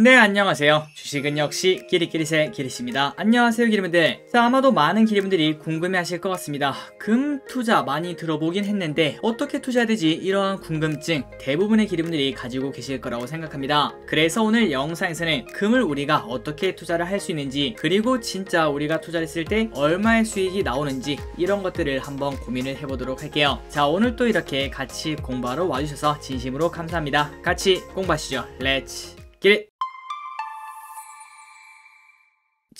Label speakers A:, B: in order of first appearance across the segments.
A: 네 안녕하세요 주식은 역시 끼리끼리새 기리씨입니다 안녕하세요 기리분들 자 아마도 많은 기리분들이 궁금해하실 것 같습니다 금 투자 많이 들어보긴 했는데 어떻게 투자해야 되지 이러한 궁금증 대부분의 기리분들이 가지고 계실 거라고 생각합니다 그래서 오늘 영상에서는 금을 우리가 어떻게 투자를 할 수 있는지 그리고 진짜 우리가 투자를 했을 때 얼마의 수익이 나오는지 이런 것들을 한번 고민을 해보도록 할게요 자 오늘 또 이렇게 같이 공부하러 와주셔서 진심으로 감사합니다 같이 공부하시죠 렛츠 기릿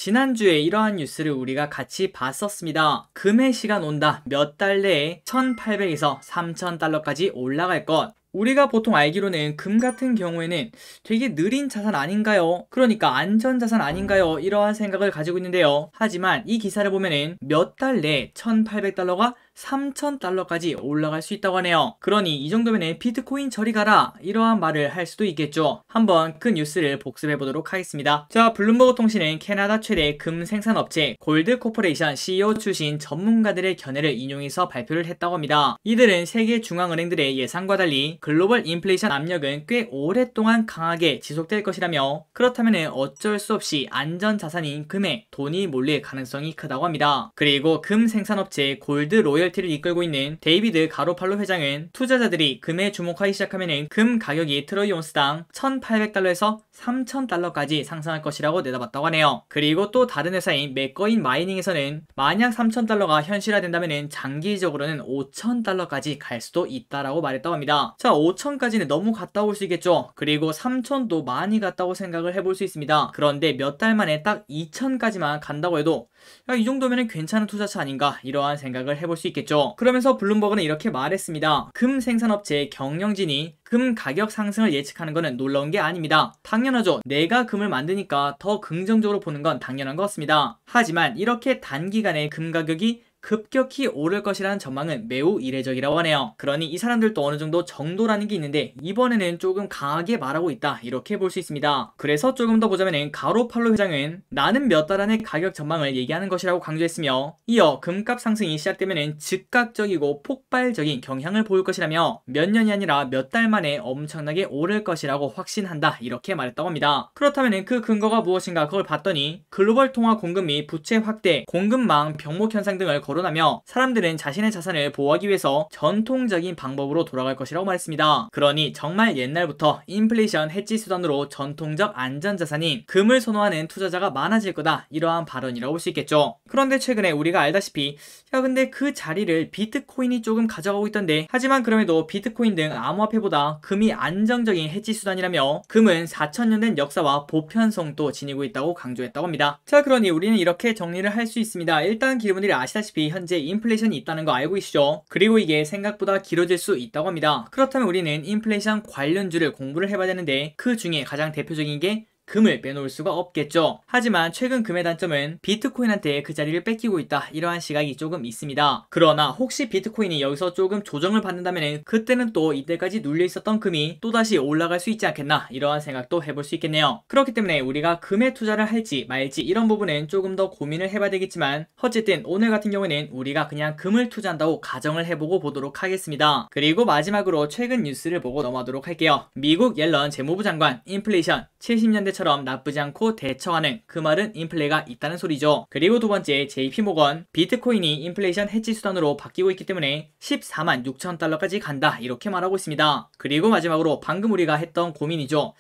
A: 지난주에 이러한 뉴스를 우리가 같이 봤었습니다. 금의 시간 온다. 몇 달 내에 1,800에서 3,000달러까지 올라갈 것. 우리가 보통 알기로는 금 같은 경우에는 되게 느린 자산 아닌가요? 그러니까 안전 자산 아닌가요? 이러한 생각을 가지고 있는데요. 하지만 이 기사를 보면은 몇 달 내에 1,800달러가 3,000달러까지 올라갈 수 있다고 하네요. 그러니 이 정도면 비트코인 저리 가라 이러한 말을 할 수도 있겠죠. 한번 그 뉴스를 복습해 보도록 하겠습니다. 자, 블룸버그 통신은 캐나다 최대 금 생산업체 골드 코퍼레이션 CEO 출신 전문가들의 견해를 인용해서 발표를 했다고 합니다. 이들은 세계 중앙은행들의 예상과 달리 글로벌 인플레이션 압력은 꽤 오랫동안 강하게 지속될 것이라며 그렇다면 어쩔 수 없이 안전 자산인 금에 돈이 몰릴 가능성이 크다고 합니다. 그리고 금 생산업체 골드 로열 로열티를 이끌고 있는 데이비드 가로팔로 회장은 투자자들이 금에 주목하기 시작하면 금 가격이 트로이 온스당 1,800달러에서 3,000달러까지 상승할 것이라고 내다봤다고 하네요. 그리고 또 다른 회사인 맥거인 마이닝에서는 만약 3,000달러가 현실화된다면 장기적으로는 5,000달러까지 갈 수도 있다라고 말했다고 합니다. 자, 5,000까지는 너무 갔다 올 수 있겠죠. 그리고 3,000도 많이 갔다고 생각을 해볼 수 있습니다. 그런데 몇 달 만에 딱 2,000까지만 간다고 해도 야, 이 정도면 괜찮은 투자차 아닌가 이러한 생각을 해볼 수 있겠죠. 있겠죠. 그러면서 블룸버그는 이렇게 말했습니다. 금 생산업체의 경영진이 금 가격 상승을 예측하는 것은 놀라운 게 아닙니다. 당연하죠. 내가 금을 만드니까 더 긍정적으로 보는 건 당연한 것 같습니다. 하지만 이렇게 단기간에 금 가격이 급격히 오를 것이라는 전망은 매우 이례적이라고 하네요. 그러니 이 사람들도 어느 정도 정도라는 게 있는데 이번에는 조금 강하게 말하고 있다 이렇게 볼 수 있습니다. 그래서 조금 더 보자면 가로팔로 회장은 나는 몇 달 안에 가격 전망을 얘기하는 것이라고 강조했으며 이어 금값 상승이 시작되면 즉각적이고 폭발적인 경향을 보일 것이라며 몇 년이 아니라 몇 달 만에 엄청나게 오를 것이라고 확신한다 이렇게 말했다고 합니다. 그렇다면 그 근거가 무엇인가 그걸 봤더니 글로벌 통화 공급 및 부채 확대, 공급망 병목 현상 등을 거론하며 사람들은 자신의 자산을 보호하기 위해서 전통적인 방법으로 돌아갈 것이라고 말했습니다. 그러니 정말 옛날부터 인플레이션 해지 수단으로 전통적 안전자산인 금을 선호하는 투자자가 많아질 거다 이러한 발언이라고 볼 수 있겠죠. 그런데 최근에 우리가 알다시피 야 근데 그 자리를 비트코인이 조금 가져가고 있던데 하지만 그럼에도 비트코인 등 암호화폐보다 금이 안정적인 해지 수단이라며 금은 4천년 된 역사와 보편성도 지니고 있다고 강조했다고 합니다. 자 그러니 우리는 이렇게 정리를 할 수 있습니다. 일단 기분들이 아시다시피 보시다시피 현재 인플레이션이 있다는 거 알고 계시죠? 그리고 이게 생각보다 길어질 수 있다고 합니다. 그렇다면 우리는 인플레이션 관련주를 공부를 해봐야 되는데 그 중에 가장 대표적인 게 금을 빼놓을 수가 없겠죠. 하지만 최근 금의 단점은 비트코인한테 그 자리를 뺏기고 있다 이러한 시각이 조금 있습니다. 그러나 혹시 비트코인이 여기서 조금 조정을 받는다면 그때는 또 이때까지 눌려 있었던 금이 또다시 올라갈 수 있지 않겠나 이러한 생각도 해볼 수 있겠네요. 그렇기 때문에 우리가 금에 투자를 할지 말지 이런 부분은 조금 더 고민을 해봐야 되겠지만 어쨌든 오늘 같은 경우에는 우리가 그냥 금을 투자한다고 가정을 해보고 보도록 하겠습니다. 그리고 마지막으로 최근 뉴스를 보고 넘어가도록 할게요. 미국 옐런 재무부 장관 인플레이션 70년대 때처럼 나쁘지 않고 대처하는 그 말은 인플레가 있다는 소리죠. 그리고 두 번째 JP모건 비트코인이 인플레이션 해지 수단으로 바뀌고 있기 때문에 14만 6천 달러까지 간다 이렇게 말하고 있습니다. 그리고 마지막으로 방금 우리가 했던 고민이죠.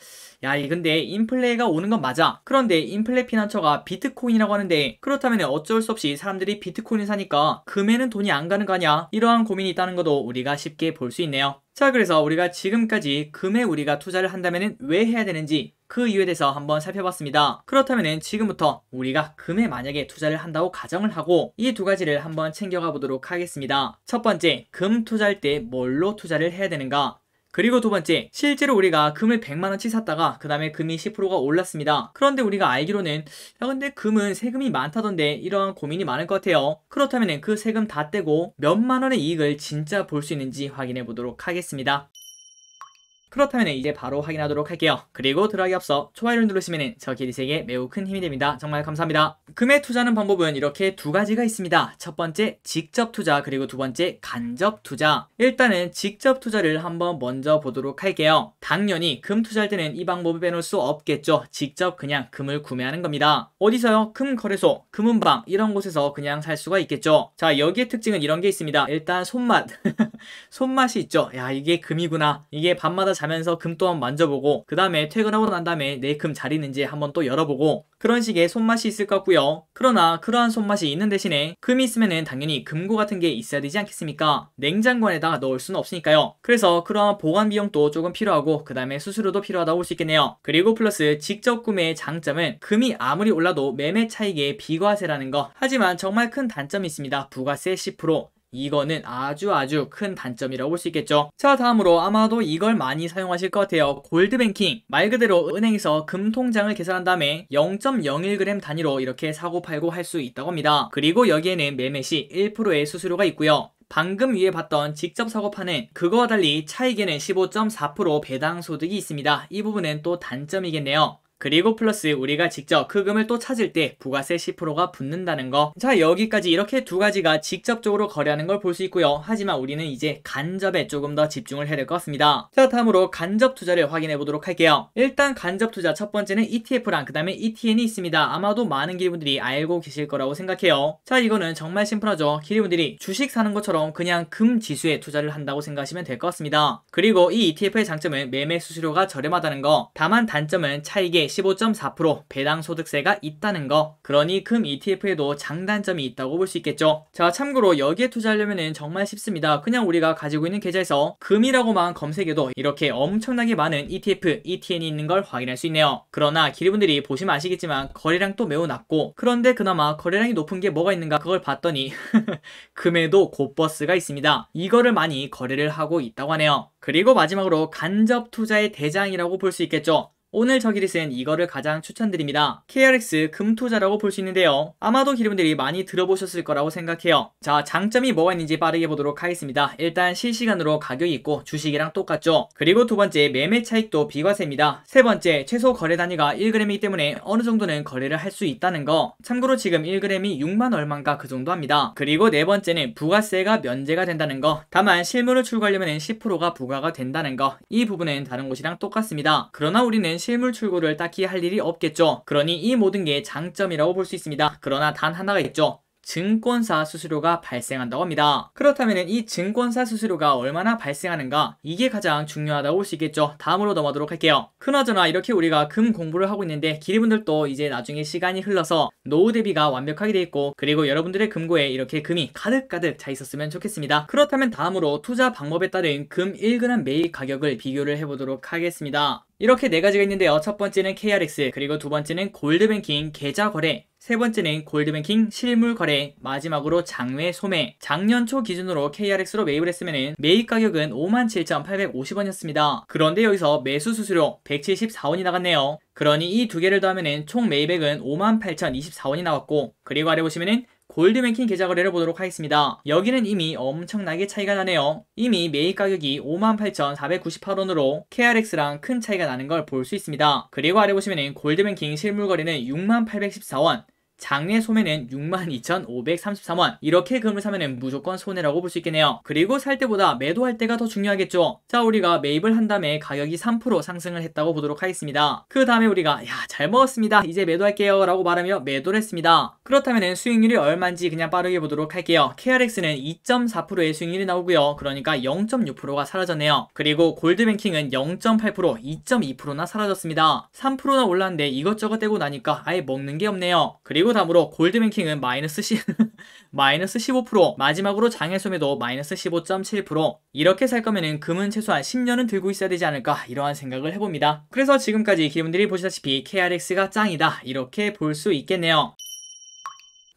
A: 야 근데 인플레가 이 오는 건 맞아 그런데 인플레 피난처가 비트코인이라고 하는데 그렇다면 어쩔 수 없이 사람들이 비트코인을 사니까 금에는 돈이 안 가는 거 아냐 이러한 고민이 있다는 것도 우리가 쉽게 볼 수 있네요 자 그래서 우리가 지금까지 금에 우리가 투자를 한다면 왜 해야 되는지 그 이유에 대해서 한번 살펴봤습니다. 그렇다면 지금부터 우리가 금에 만약에 투자를 한다고 가정을 하고 이 두 가지를 한번 챙겨가 보도록 하겠습니다. 첫 번째, 금 투자할 때 뭘로 투자를 해야 되는가? 그리고 두 번째, 실제로 우리가 금을 100만원치 샀다가 그 다음에 금이 10%가 올랐습니다. 그런데 우리가 알기로는 야 근데 금은 세금이 많다던데 이러한 고민이 많을 것 같아요. 그렇다면 그 세금 다 떼고 몇만원의 이익을 진짜 볼 수 있는지 확인해 보도록 하겠습니다. 그렇다면 이제 바로 확인하도록 할게요. 그리고 들어가기 앞서 좋아요를 누르시면 저기리색에 매우 큰 힘이 됩니다. 정말 감사합니다. 금에 투자하는 방법은 이렇게 두 가지가 있습니다. 첫 번째 직접 투자 그리고 두 번째 간접 투자 일단은 직접 투자를 한번 먼저 보도록 할게요. 당연히 금 투자할 때는 이 방법을 빼놓을 수 없겠죠. 직접 그냥 금을 구매하는 겁니다. 어디서요? 금거래소, 금은방 이런 곳에서 그냥 살 수가 있겠죠. 자여기에 특징은 이런 게 있습니다. 일단 손맛 손맛이 있죠. 야 이게 금이구나. 이게 밤마다 자면서 금 또한 만져보고 그 다음에 퇴근하고 난 다음에 내 금 잘 있는지 한번 또 열어보고 그런 식의 손맛이 있을 것 같고요. 그러나 그러한 손맛이 있는 대신에 금이 있으면 당연히 금고 같은 게 있어야 되지 않겠습니까? 냉장고 에다가 넣을 수는 없으니까요. 그래서 그러한 보관 비용도 조금 필요하고 그 다음에 수수료도 필요하다고 볼 수 있겠네요. 그리고 플러스 직접 구매의 장점은 금이 아무리 올라도 매매 차익의 비과세라는 거. 하지만 정말 큰 단점이 있습니다. 부가세 10% 이거는 아주 아주 큰 단점이라고 볼 수 있겠죠. 자 다음으로 아마도 이걸 많이 사용하실 것 같아요. 골드뱅킹 말 그대로 은행에서 금통장을 계산한 다음에 0.01g 단위로 이렇게 사고 팔고 할 수 있다고 합니다. 그리고 여기에는 매매 시 1%의 수수료가 있고요. 방금 위에 봤던 직접 사고 파는 그거와 달리 차익에는 15.4% 배당 소득이 있습니다. 이 부분은 또 단점이겠네요. 그리고 플러스 우리가 직접 크금을 또 찾을 때 부가세 10%가 붙는다는 거. 자 여기까지 이렇게 두 가지가 직접적으로 거래하는 걸 볼 수 있고요. 하지만 우리는 이제 간접에 조금 더 집중을 해야 될 것 같습니다. 자 다음으로 간접 투자를 확인해 보도록 할게요. 일단 간접 투자 첫 번째는 ETF랑 그 다음에 ETN이 있습니다. 아마도 많은 기리분들이 알고 계실 거라고 생각해요. 자 이거는 정말 심플하죠. 기리분들이 주식 사는 것처럼 그냥 금 지수에 투자를 한다고 생각하시면 될 것 같습니다. 그리고 이 ETF의 장점은 매매 수수료가 저렴하다는 거. 다만 단점은 차익의 15.4% 배당 소득세가 있다는 거. 그러니 금 ETF에도 장단점이 있다고 볼 수 있겠죠. 자, 참고로 여기에 투자하려면 정말 쉽습니다. 그냥 우리가 가지고 있는 계좌에서 금이라고만 검색해도 이렇게 엄청나게 많은 ETF, ETN이 있는 걸 확인할 수 있네요. 그러나 기리분들이 보시면 아시겠지만 거래량도 매우 낮고 그런데 그나마 거래량이 높은 게 뭐가 있는가 그걸 봤더니 금에도 곱버스가 있습니다. 이거를 많이 거래를 하고 있다고 하네요. 그리고 마지막으로 간접 투자의 대장이라고 볼 수 있겠죠. 오늘 저길이 쓴 이거를 가장 추천드립니다. KRX 금투자라고 볼 수 있는데요. 아마도 기름들이 많이 들어보셨을 거라고 생각해요. 자, 장점이 뭐가 있는지 빠르게 보도록 하겠습니다. 일단 실시간으로 가격이 있고 주식이랑 똑같죠. 그리고 두 번째 매매 차익도 비과세입니다. 세 번째 최소 거래 단위가 1g이기 때문에 어느 정도는 거래를 할 수 있다는 거. 참고로 지금 1g이 6만 얼마인가 그 정도 합니다. 그리고 네 번째는 부가세가 면제가 된다는 거. 다만 실물을 출고하려면 10%가 부과가 된다는 거. 이 부분은 다른 곳이랑 똑같습니다. 그러나 우리는 실물 출고를 딱히 할 일이 없겠죠. 그러니 이 모든 게 장점이라고 볼 수 있습니다. 그러나 단 하나가 있죠. 증권사 수수료가 발생한다고 합니다. 그렇다면 이 증권사 수수료가 얼마나 발생하는가 이게 가장 중요하다고 볼 수 있겠죠. 다음으로 넘어가도록 할게요. 그나저나 이렇게 우리가 금 공부를 하고 있는데 기리분들도 이제 나중에 시간이 흘러서 노후 대비가 완벽하게 돼 있고 그리고 여러분들의 금고에 이렇게 금이 가득가득 차 있었으면 좋겠습니다. 그렇다면 다음으로 투자 방법에 따른 금 1g 매일 가격을 비교를 해보도록 하겠습니다. 이렇게 네 가지가 있는데요. 첫 번째는 KRX, 그리고 두 번째는 골드뱅킹 계좌 거래, 세 번째는 골드뱅킹 실물 거래 마지막으로 장외 소매 작년 초 기준으로 KRX로 매입을 했으면 매입 가격은 57,850원이었습니다. 그런데 여기서 매수 수수료 174원이 나갔네요. 그러니 이 두 개를 더하면 총 매입액은 58,024원이 나왔고 그리고 아래 보시면은 골드뱅킹 계좌거래를 보도록 하겠습니다. 여기는 이미 엄청나게 차이가 나네요. 이미 매입 가격이 58,498원으로 KRX랑 큰 차이가 나는 걸 볼 수 있습니다. 그리고 아래 보시면 골드뱅킹 실물 거래는 6 8 1 4원 장내 소매는 62,533원 이렇게 금을 사면은 무조건 손해라고 볼 수 있겠네요 그리고 살 때보다 매도할 때가 더 중요하겠죠 자 우리가 매입을 한 다음에 가격이 3% 상승을 했다고 보도록 하겠습니다 그 다음에 우리가 야 잘 먹었습니다 이제 매도할게요 라고 말하며 매도를 했습니다 그렇다면 은 수익률이 얼마인지 그냥 빠르게 보도록 할게요 KRX는 2.4%의 수익률이 나오고요 그러니까 0.6%가 사라졌네요 그리고 골드뱅킹은 0.8% 2.2%나 사라졌습니다 3%나 올랐는데 이것저것 떼고 나니까 아예 먹는 게 없네요 그리고 그리고 다음으로 골드뱅킹은 마이너스 10, 마이너스 15% 마지막으로 장애소매도 마이너스 15.7% 이렇게 살 거면은 금은 최소한 10년은 들고 있어야 되지 않을까 이러한 생각을 해봅니다. 그래서 지금까지 기러분들이 보시다시피 KRX가 짱이다 이렇게 볼 수 있겠네요.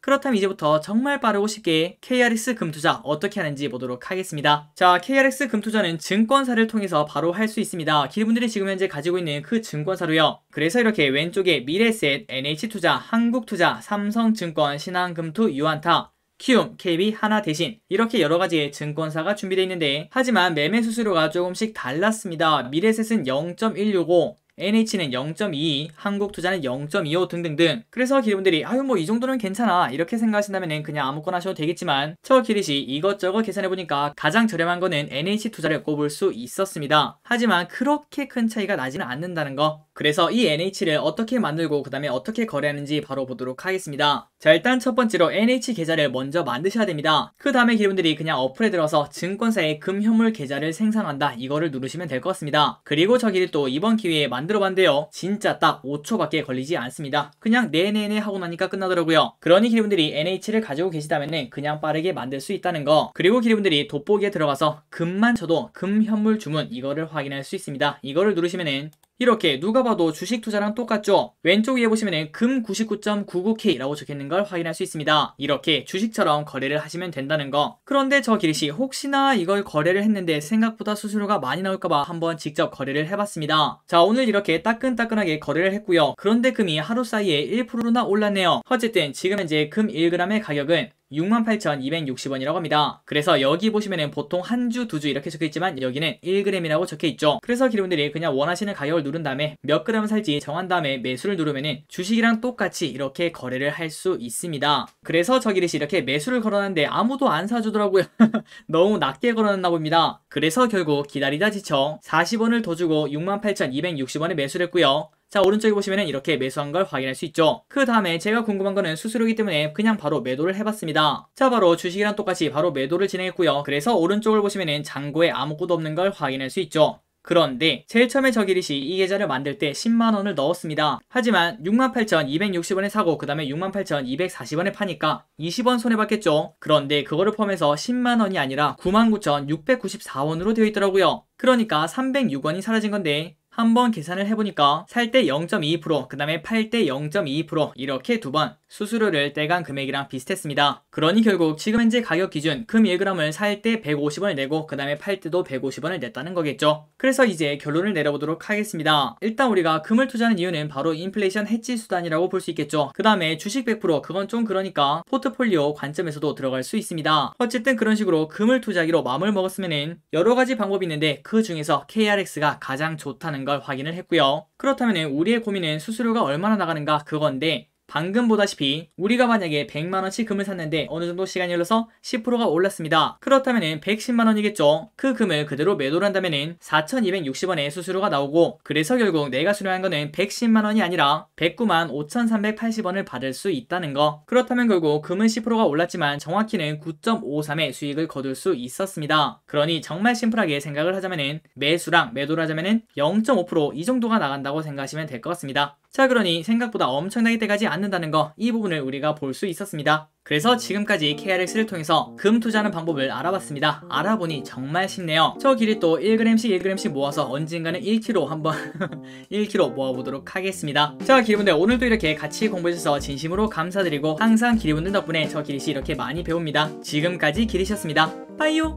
A: 그렇다면 이제부터 정말 빠르고 쉽게 KRX 금투자 어떻게 하는지 보도록 하겠습니다. 자, KRX 금투자는 증권사를 통해서 바로 할 수 있습니다. 기분들이 지금 현재 가지고 있는 그 증권사로요. 그래서 이렇게 왼쪽에 미래셋, NH투자, 한국투자, 삼성증권, 신한금투, 유한타 키움, KB, 하나 대신 이렇게 여러 가지의 증권사가 준비되어 있는데 하지만 매매 수수료가 조금씩 달랐습니다. 미래셋은 0.165, NH는 0 2 한국투자는 0.25 등등등 그래서 기분들이 아유 뭐 이 정도는 괜찮아 이렇게 생각하신다면 그냥 아무거나 하셔도 되겠지만 저 기릿이 이것저것 계산해보니까 가장 저렴한 거는 NH투자를 꼽을 수 있었습니다. 하지만 그렇게 큰 차이가 나지는 않는다는 거 그래서 이 NH를 어떻게 만들고 그 다음에 어떻게 거래하는지 바로 보도록 하겠습니다. 자 일단 첫 번째로 NH 계좌를 먼저 만드셔야 됩니다. 그 다음에 여러분들이 그냥 어플에 들어서 증권사의 금현물 계좌를 생성한다 이거를 누르시면 될 것 같습니다. 그리고 저기를 또 이번 기회에 만들어 봤는데요. 진짜 딱 5초밖에 걸리지 않습니다. 그냥 네네네 하고 나니까 끝나더라고요. 그러니 기리분들이 NH를 가지고 계시다면 그냥 빠르게 만들 수 있다는 거 그리고 기리분들이 돋보기에 들어가서 금만 쳐도 금현물 주문 이거를 확인할 수 있습니다. 이거를 누르시면은 이렇게 누가 봐도 주식 투자랑 똑같죠. 왼쪽 위에 보시면 금 99.99K라고 적혀있는 걸 확인할 수 있습니다. 이렇게 주식처럼 거래를 하시면 된다는 거. 그런데 저 기리씨 혹시나 이걸 거래를 했는데 생각보다 수수료가 많이 나올까봐 한번 직접 거래를 해봤습니다. 자 오늘 이렇게 따끈따끈하게 거래를 했고요. 그런데 금이 하루 사이에 1%나 올랐네요. 어쨌든 지금 현재 금 1g의 가격은 68,260원이라고 합니다. 그래서 여기 보시면은 보통 한 주, 두 주 이렇게 적혀있지만 여기는 1g이라고 적혀있죠. 그래서 기록들이 그냥 원하시는 가격을 누른 다음에 몇 그램 살지 정한 다음에 매수를 누르면은 주식이랑 똑같이 이렇게 거래를 할 수 있습니다. 그래서 저기릿이 이렇게 매수를 걸어놨는데 아무도 안 사주더라고요. 너무 낮게 걸어놨나 봅니다. 그래서 결국 기다리다 지쳐 40원을 더 주고 68,260원에 매수를 했고요. 자 오른쪽에 보시면 이렇게 매수한 걸 확인할 수 있죠 그 다음에 제가 궁금한 거는 수수료이기 때문에 그냥 바로 매도를 해봤습니다 자 바로 주식이랑 똑같이 바로 매도를 진행했고요 그래서 오른쪽을 보시면 잔고에 아무것도 없는 걸 확인할 수 있죠 그런데 제일 처음에 저기릿시이 계좌를 만들 때 10만원을 넣었습니다. 하지만 68,260원에 사고 그 다음에 68,240원에 파니까 20원 손해봤겠죠? 그런데 그거를 포함해서 10만원이 아니라 99,694원으로 되어 있더라고요. 그러니까 306원이 사라진 건데 한번 계산을 해보니까 살 때 0.2%, 그 다음에 팔 때 0.2% 이렇게 두 번 수수료를 떼간 금액이랑 비슷했습니다. 그러니 결국 지금 현재 가격 기준 금 1g을 살 때 150원을 내고 그 다음에 팔 때도 150원을 냈다는 거겠죠. 그래서 이제 결론을 내려보도록 하겠습니다. 일단 우리가 금을 투자하는 이유는 바로 인플레이션 해치 수단이라고 볼 수 있겠죠. 그 다음에 주식 100% 그건 좀 그러니까 포트폴리오 관점에서도 들어갈 수 있습니다. 어쨌든 그런 식으로 금을 투자하기로 마음을 먹었으면 여러 가지 방법이 있는데 그 중에서 KRX가 가장 좋다는 걸 확인을 했고요. 그렇다면 우리의 고민은 수수료가 얼마나 나가는가 그건데 방금 보다시피 우리가 만약에 100만원씩 금을 샀는데 어느 정도 시간이 흘러서 10%가 올랐습니다. 그렇다면 110만원이겠죠. 그 금을 그대로 매도를 한다면 4260원의 수수료가 나오고 그래서 결국 내가 수료한 거는 110만원이 아니라 109만 5380원을 받을 수 있다는 거. 그렇다면 결국 금은 10%가 올랐지만 정확히는 9.53의 수익을 거둘 수 있었습니다. 그러니 정말 심플하게 생각을 하자면 매수랑 매도를 하자면 0.5%이 정도가 나간다고 생각하시면 될 것 같습니다. 자 그러니 생각보다 엄청나게 때까지 않는다는 거 이 부분을 우리가 볼 수 있었습니다. 그래서 지금까지 KRX를 통해서 금 투자하는 방법을 알아봤습니다. 알아보니 정말 쉽네요. 저 길이 또 1g씩 1g씩 모아서 언젠가는 1kg 한번 1kg 모아보도록 하겠습니다. 자 기리분들 오늘도 이렇게 같이 공부해주셔서 진심으로 감사드리고 항상 길이분들 덕분에 저길이씨 이렇게 많이 배웁니다. 지금까지 길이셨습니다 빠이요!